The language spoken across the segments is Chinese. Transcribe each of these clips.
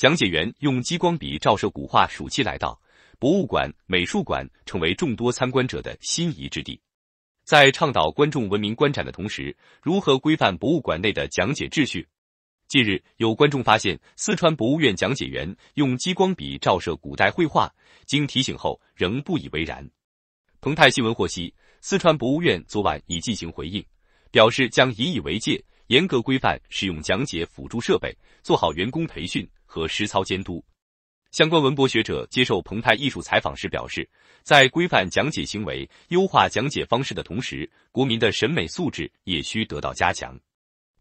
讲解员用激光笔照射古画，暑期来到博物馆、美术馆成为众多参观者的心仪之地。在倡导观众文明观展的同时，如何规范博物馆内的讲解秩序？近日，有观众发现四川博物院讲解员用激光笔照射古代绘画，经提醒后仍不以为然。澎湃新闻获悉，四川博物院昨晚已进行回应，表示将引以为戒，严格规范使用讲解辅助设备，做好员工培训。和实操监督，相关文博学者接受澎湃艺术采访时表示，在规范讲解行为、优化讲解方式的同时，国民的审美素质也需得到加强。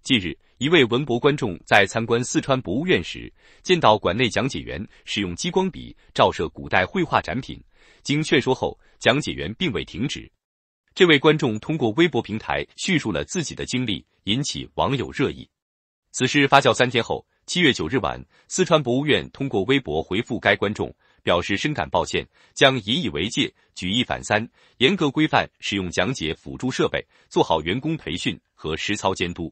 近日，一位文博观众在参观四川博物院时，见到馆内讲解员使用激光笔照射古代绘画展品，经劝说后，讲解员并未停止。这位观众通过微博平台叙述了自己的经历，引起网友热议。此事发酵三天后。七月九日晚，四川博物院通过微博回复该观众，表示深感抱歉，将引以为戒，举一反三，严格规范使用讲解辅助设备，做好员工培训和实操监督。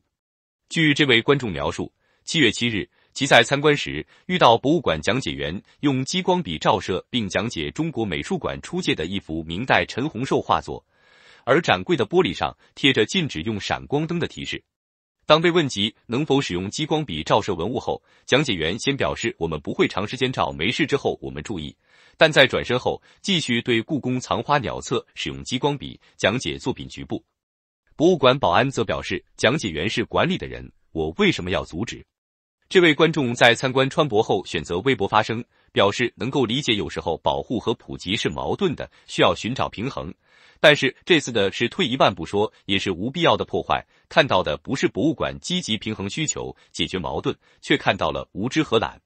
据这位观众描述，七月七日，其在参观时遇到博物馆讲解员用激光笔照射并讲解中国美术馆出借的一幅明代陈洪绶画作，而展柜的玻璃上贴着禁止用闪光灯的提示。当被问及能否使用激光笔照射文物后，讲解员先表示我们不会长时间照，没事。之后我们注意，但在转身后继续对故宫藏花鸟册使用激光笔讲解作品局部。博物馆保安则表示讲解员是管理的人，我为什么要阻止？这位观众在参观川博后选择微博发声，表示能够理解有时候保护和普及是矛盾的，需要寻找平衡。但是这次的是退一万步说，也是无必要的破坏。看到的不是博物馆积极平衡需求、解决矛盾，却看到了无知和懒。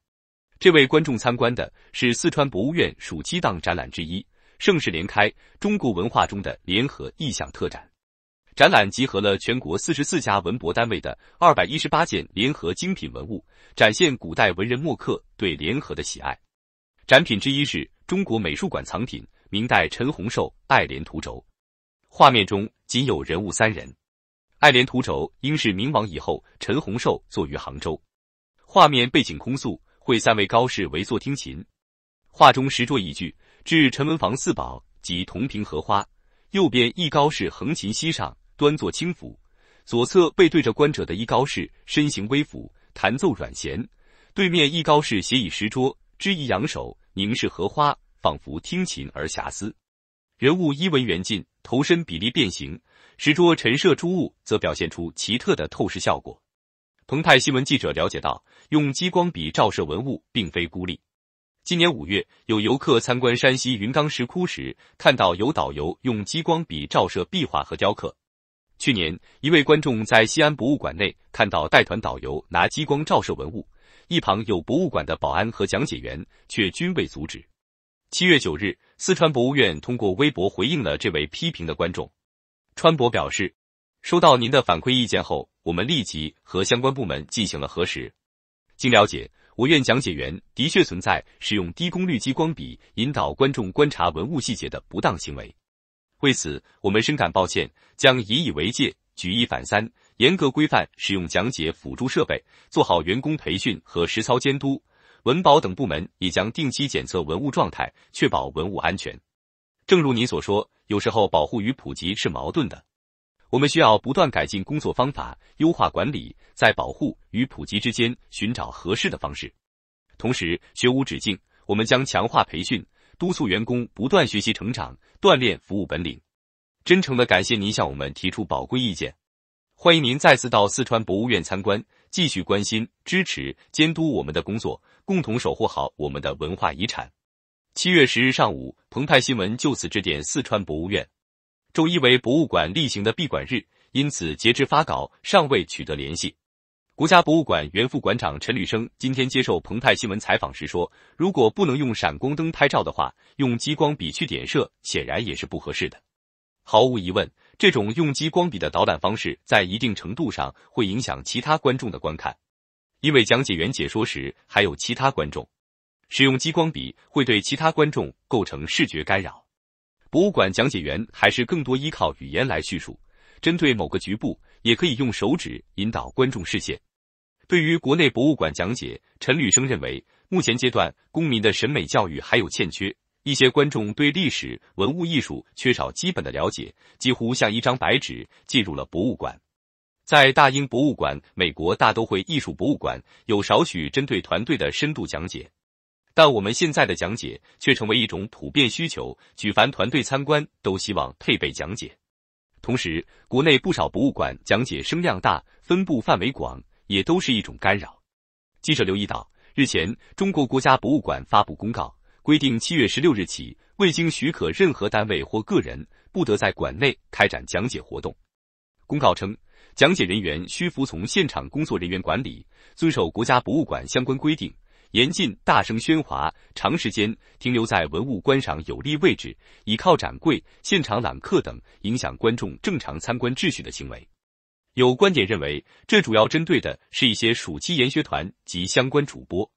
这位观众参观的是四川博物院暑期档展览之一《盛世连开：中国文化中的联合意象》特展。展览集合了全国四十四家文博单位的二百一十八件联合精品文物，展现古代文人墨客对联合的喜爱。展品之一是中国美术馆藏品，明代陈洪绶《爱莲图轴》。画面中仅有人物三人，《爱莲图轴》应是明亡以后，陈洪寿坐于杭州。画面背景空素，绘三位高士围坐听琴。画中石桌一具，置陈文房四宝及铜瓶荷花。右边一高士横琴膝上，端坐轻抚；左侧背对着观者的一高士，身形微俯，弹奏软弦。对面一高士斜倚石桌，支一扬首凝视荷花，仿佛听琴而遐思。人物衣纹圆劲。头身比例变形，石桌陈设诸物则表现出奇特的透视效果。澎湃新闻记者了解到，用激光笔照射文物并非孤立。今年五月，有游客参观山西云冈石窟时，看到有导游用激光笔照射壁画和雕刻。去年，一位观众在西安博物馆内看到带团导游拿激光照射文物，一旁有博物馆的保安和讲解员，却均未阻止。七月九日，四川博物院通过微博回应了这位批评的观众。川博表示，收到您的反馈意见后，我们立即和相关部门进行了核实。经了解，我院讲解员的确存在使用低功率激光笔引导观众观察文物细节的不当行为。为此，我们深感抱歉，将引以为戒，举一反三，严格规范使用讲解辅助设备，做好员工培训和实操监督。文保等部门也将定期检测文物状态，确保文物安全。正如您所说，有时候保护与普及是矛盾的。我们需要不断改进工作方法，优化管理，在保护与普及之间寻找合适的方式。同时，学无止境，我们将强化培训，督促员工不断学习成长，锻炼服务本领。真诚的感谢您向我们提出宝贵意见，欢迎您再次到四川博物院参观。继续关心、支持、监督我们的工作，共同守护好我们的文化遗产。七月十日上午，澎湃新闻就此致电四川博物院。周一为博物馆例行的闭馆日，因此截至发稿尚未取得联系。国家博物馆原副馆长陈履生今天接受澎湃新闻采访时说，如果不能用闪光灯拍照的话，用激光笔去点射显然也是不合适的。毫无疑问，这种用激光笔的导览方式在一定程度上会影响其他观众的观看，因为讲解员解说时还有其他观众，使用激光笔会对其他观众构成视觉干扰。博物馆讲解员还是更多依靠语言来叙述，针对某个局部也可以用手指引导观众视线。对于国内博物馆讲解，陈履生认为，目前阶段公民的审美教育还有欠缺。一些观众对历史、文物、艺术缺少基本的了解，几乎像一张白纸进入了博物馆。在大英博物馆、美国大都会艺术博物馆有少许针对团队的深度讲解，但我们现在的讲解却成为一种普遍需求，举凡团队参观都希望配备讲解。同时，国内不少博物馆讲解声量大、分布范围广，也都是一种干扰。记者留意到，日前中国国家博物馆发布公告。规定七月十六日起，未经许可，任何单位或个人不得在馆内开展讲解活动。公告称，讲解人员需服从现场工作人员管理，遵守国家博物馆相关规定，严禁大声喧哗、长时间停留在文物观赏有利位置、倚靠展柜、现场揽客等影响观众正常参观秩序的行为。有观点认为，这主要针对的是一些暑期研学团及相关主播。